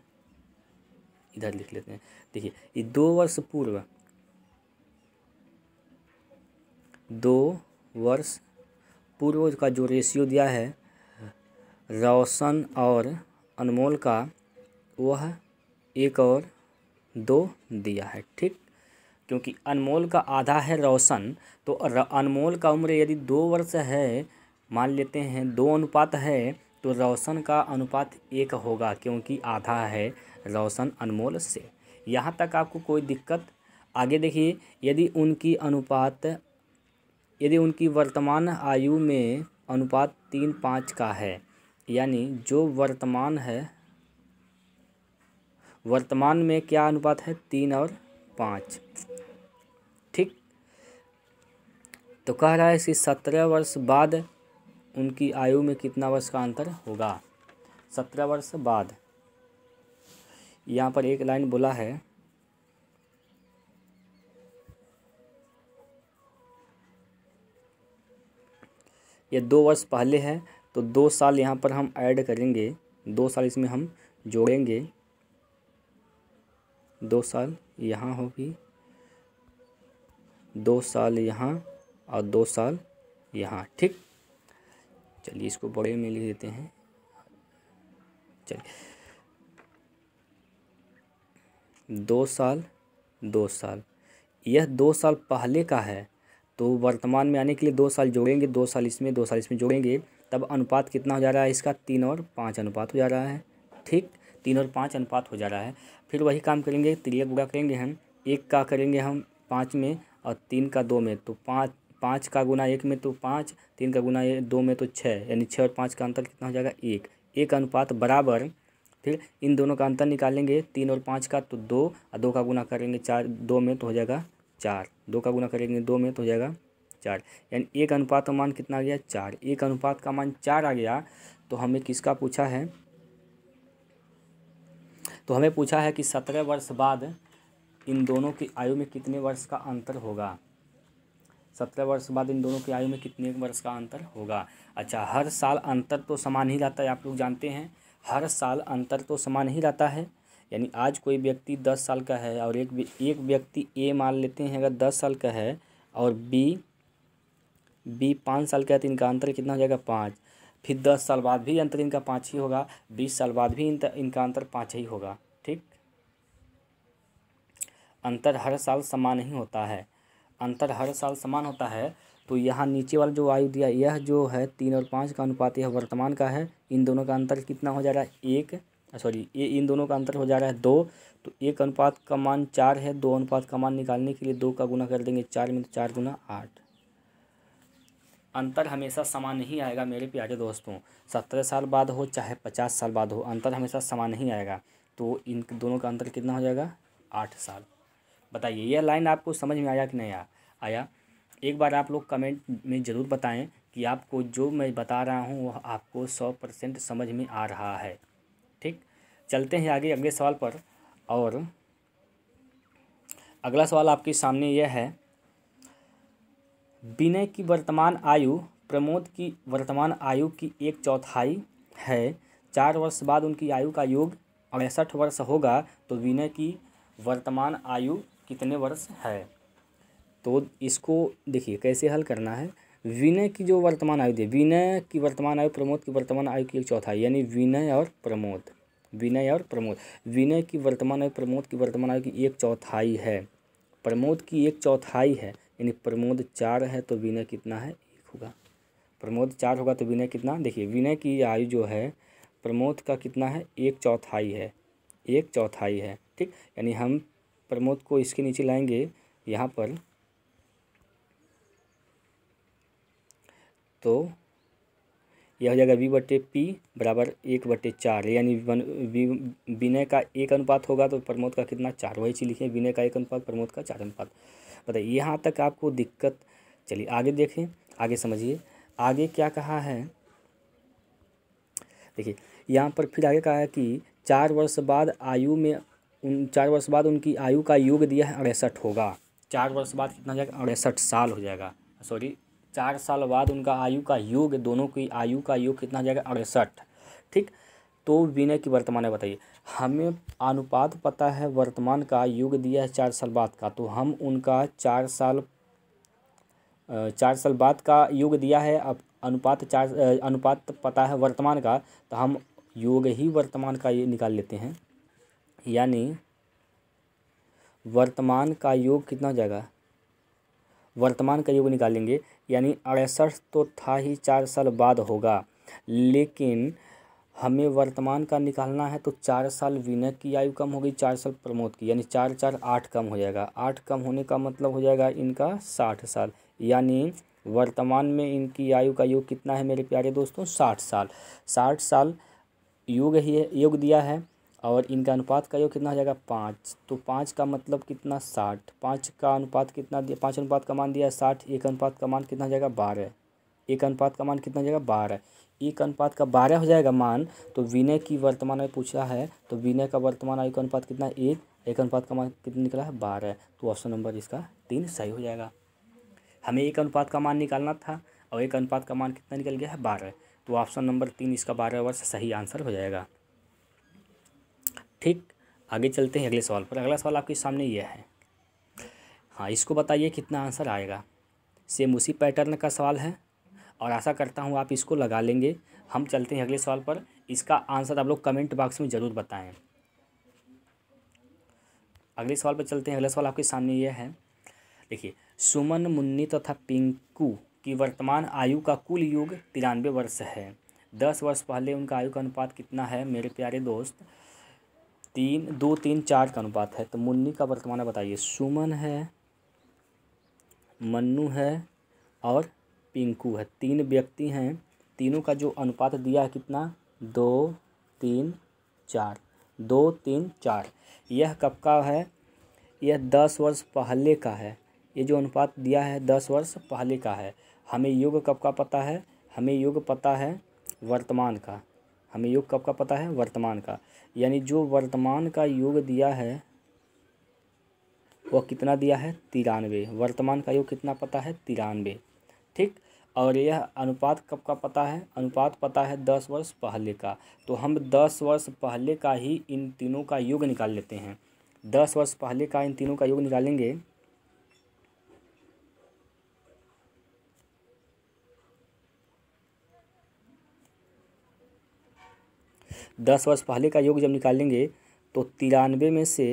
A: इधर लिख लेते हैं देखिए ये दो वर्ष पूर्व दो वर्ष पूर्व का जो रेशियो दिया है रोशन और अनमोल का वह एक और दो दिया है ठीक क्योंकि अनमोल का आधा है रोशन तो अनमोल का उम्र यदि दो वर्ष है मान लेते हैं दो अनुपात है तो रोशन का अनुपात एक होगा क्योंकि आधा है रोशन अनमोल से यहाँ तक आपको कोई दिक्कत आगे देखिए यदि उनकी अनुपात यदि उनकी वर्तमान आयु में अनुपात तीन पाँच का है यानी जो वर्तमान है वर्तमान में क्या अनुपात है तीन और पाँच ठीक तो कह रहा है कि सत्रह वर्ष बाद उनकी आयु में कितना वर्ष का अंतर होगा सत्रह वर्ष बाद यहाँ पर एक लाइन बोला है ये दो वर्ष पहले है तो दो साल यहाँ पर हम ऐड करेंगे दो साल इसमें हम जोड़ेंगे दो साल यहाँ होगी दो साल यहाँ और दो साल यहाँ ठीक चलिए इसको बड़े में लिख देते हैं चलिए दो साल दो साल यह दो साल पहले का है तो वर्तमान में आने के लिए दो साल जोड़ेंगे दो साल इसमें दो साल इसमें जोड़ेंगे तब अनुपात कितना हो जा रहा है इसका तीन और पाँच अनुपात हो जा रहा है ठीक तीन और पाँच अनुपात हो जा रहा है फिर वही काम करेंगे त्रिया गुड़ा करेंगे हम एक का करेंगे हम पाँच में और तीन का दो में तो पाँच पाँच का गुना एक में तो पाँच तीन का गुना दो में तो छः यानी छः और पाँच का अंतर कितना हो जाएगा एक एक अनुपात बराबर फिर इन दोनों का अंतर निकालेंगे तीन और पाँच का तो दो और दो का गुना करेंगे चार दो में तो हो जाएगा चार दो का गुना करेंगे दो में तो हो जाएगा चार यानी एक अनुपात का मान कितना आ गया चार एक अनुपात का मान चार आ गया तो हमें किसका पूछा है तो हमें पूछा है कि सत्रह वर्ष बाद इन दोनों की आयु में कितने वर्ष का अंतर होगा सत्रह वर्ष बाद इन दोनों की आयु में कितने वर्ष का अंतर होगा अच्छा हर साल अंतर तो समान ही रहता है आप लोग जानते हैं हर साल अंतर तो समान ही रहता है यानी आज कोई व्यक्ति दस साल का है और एक एक व्यक्ति ए मान लेते हैं अगर दस साल का है और बी बी पाँच साल का है तो इनका अंतर कितना हो जाएगा पाँच फिर दस साल बाद भी अंतर इनका पाँच ही होगा बीस साल बाद भी इनका अंतर पाँच ही होगा ठीक अंतर हर साल समान ही होता है अंतर हर साल समान होता है तो यहाँ नीचे वाला जो आयु दिया यह जो है तीन और पाँच का अनुपात यह वर्तमान का है इन दोनों का अंतर कितना हो जा रहा है एक सॉरी ये इन दोनों का अंतर हो जा रहा है दो तो एक अनुपात का मान चार है दो अनुपात का मान निकालने के लिए दो का गुना कर देंगे चार में तो चार गुना आठ अंतर हमेशा समान नहीं आएगा मेरे प्यारे दोस्तों सत्रह साल बाद हो चाहे पचास साल बाद हो अंतर हमेशा समान नहीं आएगा तो इन दोनों का अंतर कितना हो जाएगा आठ साल बताइए यह लाइन आपको समझ में आया कि नहीं आया एक बार आप लोग कमेंट में ज़रूर बताएं कि आपको जो मैं बता रहा हूँ वह आपको सौ परसेंट समझ में आ रहा है ठीक चलते हैं आगे अगले सवाल पर और अगला सवाल आपके सामने यह है विनय की वर्तमान आयु प्रमोद की वर्तमान आयु की एक चौथाई है चार वर्ष बाद उनकी आयु का योग अड़सठ वर्ष होगा तो विनय की वर्तमान आयु कितने वर्ष है तो इसको देखिए कैसे हल करना है विनय की जो वर्तमान आयु थी विनय की वर्तमान आयु प्रमोद की वर्तमान आयु की एक चौथाई यानी विनय और प्रमोद विनय और प्रमोद विनय की वर्तमान आयु प्रमोद की वर्तमान आयु की एक चौथाई है प्रमोद की एक चौथाई है यानी प्रमोद चार है तो विनय कितना है एक होगा प्रमोद चार होगा तो विनय कितना देखिए विनय की आयु जो है प्रमोद का कितना है एक चौथाई है एक चौथाई है ठीक यानी हम प्रमोद को इसके नीचे लाएंगे यहाँ पर तो यह हो जाएगा वी बटे पी बराबर एक बटे चार यानी विनय का एक अनुपात होगा तो प्रमोद का कितना चार वही चीज़ लिखें विनय का एक अनुपात प्रमोद का चार अनुपात बताइए यहाँ तक आपको दिक्कत चलिए आगे देखें आगे समझिए आगे क्या कहा है देखिए यहाँ पर फिर आगे कहा है कि चार वर्ष बाद आयु में उन चार वर्ष बाद उनकी आयु का योग दिया है अड़सठ होगा चार वर्ष बाद कितना जाएगा अड़सठ साल हो जाएगा सॉरी चार साल बाद उनका आयु का योग दोनों की आयु का योग कितना जाएगा अड़सठ ठीक तो विनय की वर्तमान बताइए हमें अनुपात पता है वर्तमान का योग दिया है चार साल बाद का तो हम उनका चार साल चार साल बाद का योग दिया है अब अनुपात चार अनुपात पता है वर्तमान का तो हम योग ही वर्तमान का ये निकाल लेते हैं यानी वर्तमान का योग कितना हो जाएगा वर्तमान का योग निकालेंगे यानी अड़सठ तो था ही चार साल बाद होगा लेकिन हमें वर्तमान का निकालना है तो चार साल विनय की आयु कम होगी चार साल प्रमोद की यानी चार चार आठ कम हो जाएगा आठ कम होने का मतलब हो जाएगा इनका साठ साल यानी वर्तमान में इनकी आयु का योग कितना है मेरे प्यारे दोस्तों साठ साल साठ साल योग ही योग दिया है और इनका अनुपात का योग कितना हो जाएगा पाँच तो पाँच का मतलब कितना साठ पाँच का अनुपात कितना दिया पाँच अनुपात का मान दिया साठ एक अनुपात का मान कितना हो जाएगा बारह एक अनुपात का मान कितना हो जाएगा बारह एक अनुपात का बारह हो जाएगा मान तो विनय की वर्तमान आयु पूछा है तो विनय का वर्तमान आयु का अनुपात कितना एक एक अनुपात का मान कितना निकला है बारह तो ऑप्शन नंबर इसका तीन सही हो जाएगा हमें एक अनुपात का मान निकालना था और एक अनुपात का मान कितना निकल गया है बारह तो ऑप्शन नंबर तीन इसका बारह वर्ष सही आंसर हो जाएगा ठीक आगे चलते हैं अगले सवाल पर अगला सवाल आपके सामने यह है हाँ इसको बताइए कितना आंसर आएगा सेम उसी पैटर्न का सवाल है और आशा करता हूँ आप इसको लगा लेंगे हम चलते हैं अगले सवाल पर इसका आंसर आप लोग कमेंट बॉक्स में ज़रूर बताएं अगले सवाल पर चलते हैं अगला सवाल आपके सामने यह है देखिए सुमन मुन्नी तथा तो पिंकू की वर्तमान आयु का कुल युग तिरानवे वर्ष है दस वर्ष पहले उनका आयु का अनुपात कितना है मेरे प्यारे दोस्त तीन दो तीन चार का अनुपात है तो मुन्नी का वर्तमान बताइए सुमन है मन्नू है और पिंकू है तीन व्यक्ति हैं तीनों का जो अनुपात दिया है कितना दो तीन चार दो तीन चार यह कब का है यह दस वर्ष पहले का है ये जो अनुपात दिया है दस वर्ष पहले का है हमें योग कब का पता है हमें योग पता है वर्तमान का हमें योग कब का पता है वर्तमान का यानी जो वर्तमान का योग दिया है वह कितना दिया है तिरानवे वर्तमान का योग कितना पता है तिरानवे ठीक और यह अनुपात कब का पता है अनुपात पता है दस वर्ष पहले का तो हम दस वर्ष पहले का ही इन तीनों का योग निकाल लेते हैं दस वर्ष पहले का इन तीनों का योग निकालेंगे दस वर्ष पहले का योग जब निकालेंगे तो तिरानवे में से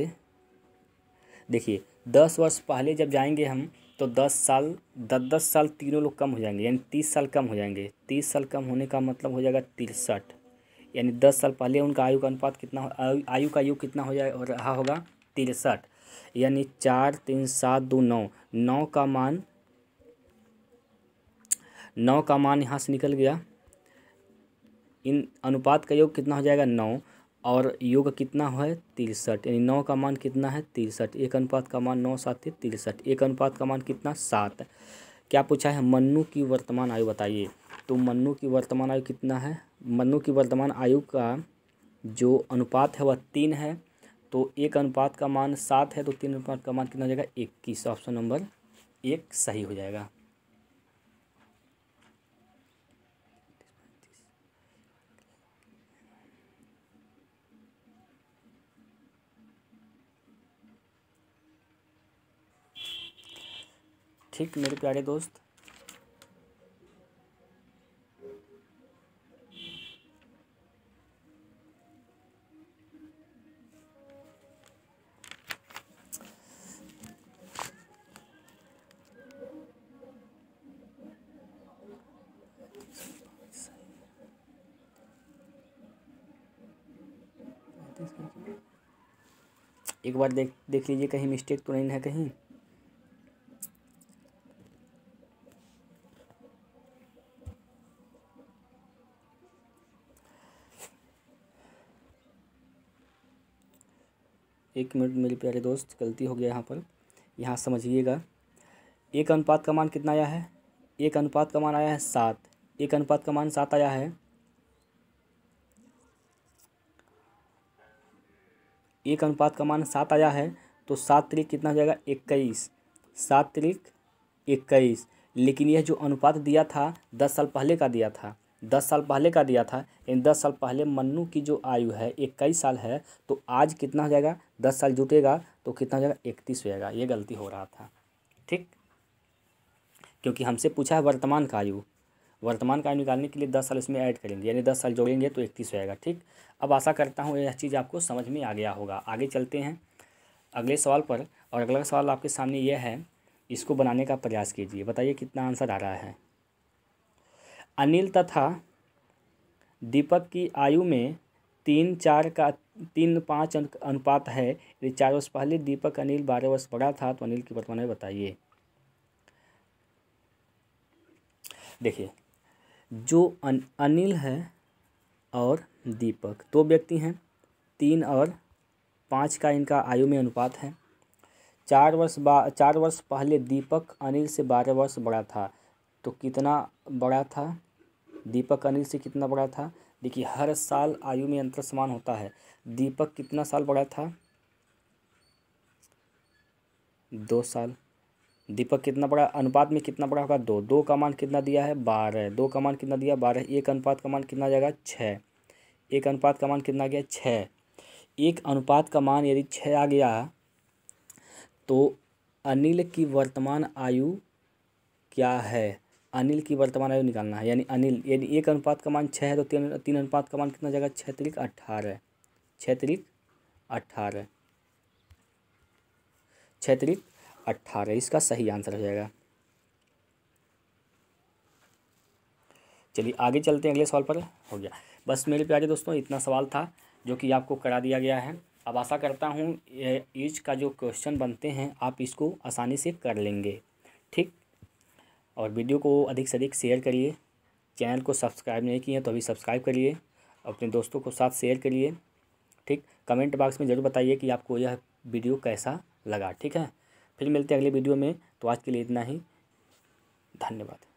A: देखिए दस वर्ष पहले जब जाएंगे हम तो दस साल दस दस साल तीनों लोग कम हो जाएंगे यानी तीस साल कम हो जाएंगे तीस साल कम होने का मतलब हो जाएगा तिरसठ यानी दस साल पहले उनका आयु का अनुपात कितना आयु, का युग कितना हो जाए और रहा होगा तिरसठ यानी चार तीन सात दो नौ नौ का मान नौ का मान यहाँ से निकल गया इन अनुपात का योग कितना हो जाएगा नौ और योग कितना है तिरसठ यानी नौ का मान कितना है तिरसठ एक अनुपात का मान नौ सात तिरसठ एक अनुपात का मान कितना सात क्या पूछा है मनु की वर्तमान आयु बताइए तो मनु की वर्तमान आयु कितना है मनु की वर्तमान आयु का जो अनुपात है वह तीन है तो एक अनुपात का मान सात है तो तीन अनुपात का मान कितना हो जाएगा इक्कीस ऑप्शन नंबर एक सही हो जाएगा ठीक मेरे प्यारे दोस्त एक बार देख देख लीजिए कहीं मिस्टेक तो नहीं है कहीं एक मिनट मेरे प्यारे दोस्त गलती हो गया यहाँ पर यहाँ समझिएगा एक अनुपात का मान कितना आया है एक अनुपात का मान आया है सात एक अनुपात का मान सात आया है एक अनुपात का मान सात आया है तो सात तरीक कितना हो जाएगा इक्कीस सात तरीक इक्कीस लेकिन यह जो अनुपात दिया था दस साल पहले का दिया था दस साल पहले का दिया था इन दस साल पहले मन्नू की जो आयु है इक्कीस साल है तो आज कितना हो जाएगा दस साल जुटेगा तो कितना हो जाएगा इकतीस हो जाएगा ये गलती हो रहा था ठीक क्योंकि हमसे पूछा है वर्तमान का आयु वर्तमान का आयु निकालने के लिए दस साल इसमें ऐड करेंगे यानी दस साल जोड़ेंगे तो इकतीस हो जाएगा ठीक अब आशा करता हूँ यह चीज़ आपको समझ में आ गया होगा आगे चलते हैं अगले सवाल पर और अगला सवाल आपके सामने यह है इसको बनाने का प्रयास कीजिए बताइए कितना आंसर आ रहा है अनिल तथा दीपक की आयु में तीन चार का तीन पाँच अनुपात है यदि चार वर्ष पहले दीपक अनिल बारह वर्ष बड़ा था तो अनिल की वर्तमान में बताइए देखिए जो अन, अनिल है और दीपक दो तो व्यक्ति हैं तीन और पाँच का इनका आयु में अनुपात है चार वर्ष बा चार वर्ष पहले दीपक अनिल से बारह वर्ष बड़ा था तो कितना बड़ा था दीपक अनिल से कितना बड़ा था देखिए हर साल आयु में अंतर समान होता है दीपक कितना साल बड़ा था दो साल दीपक कितना बड़ा अनुपात में कितना बड़ा होगा दो दो का मान कितना दिया है बारह दो का मान कितना दिया बारह एक अनुपात का मान कितना जाएगा छः एक अनुपात का मान कितना गया छः एक अनुपात का मान यदि छः आ गया तो अनिल की वर्तमान आयु क्या है अनिल की वर्तमान आयु निकालना है यानी अनिल यदि एक अनुपात का मान छः है तो तीन तीन अनुपात का मान कितना जाएगा छः तरीक अट्ठारह छः तरीक अट्ठारह छः तरीक अट्ठारह इसका सही आंसर हो जाएगा चलिए आगे चलते हैं अगले सवाल पर हो गया बस मेरे प्यारे दोस्तों इतना सवाल था जो कि आपको करा दिया गया है अब आशा करता हूँ ईज का जो क्वेश्चन बनते हैं आप इसको आसानी से कर लेंगे ठीक और वीडियो को अधिक से अधिक शेयर करिए चैनल को सब्सक्राइब नहीं किए तो अभी सब्सक्राइब करिए अपने दोस्तों को साथ शेयर करिए ठीक कमेंट बॉक्स में ज़रूर बताइए कि आपको यह वीडियो कैसा लगा ठीक है फिर मिलते हैं अगले वीडियो में तो आज के लिए इतना ही धन्यवाद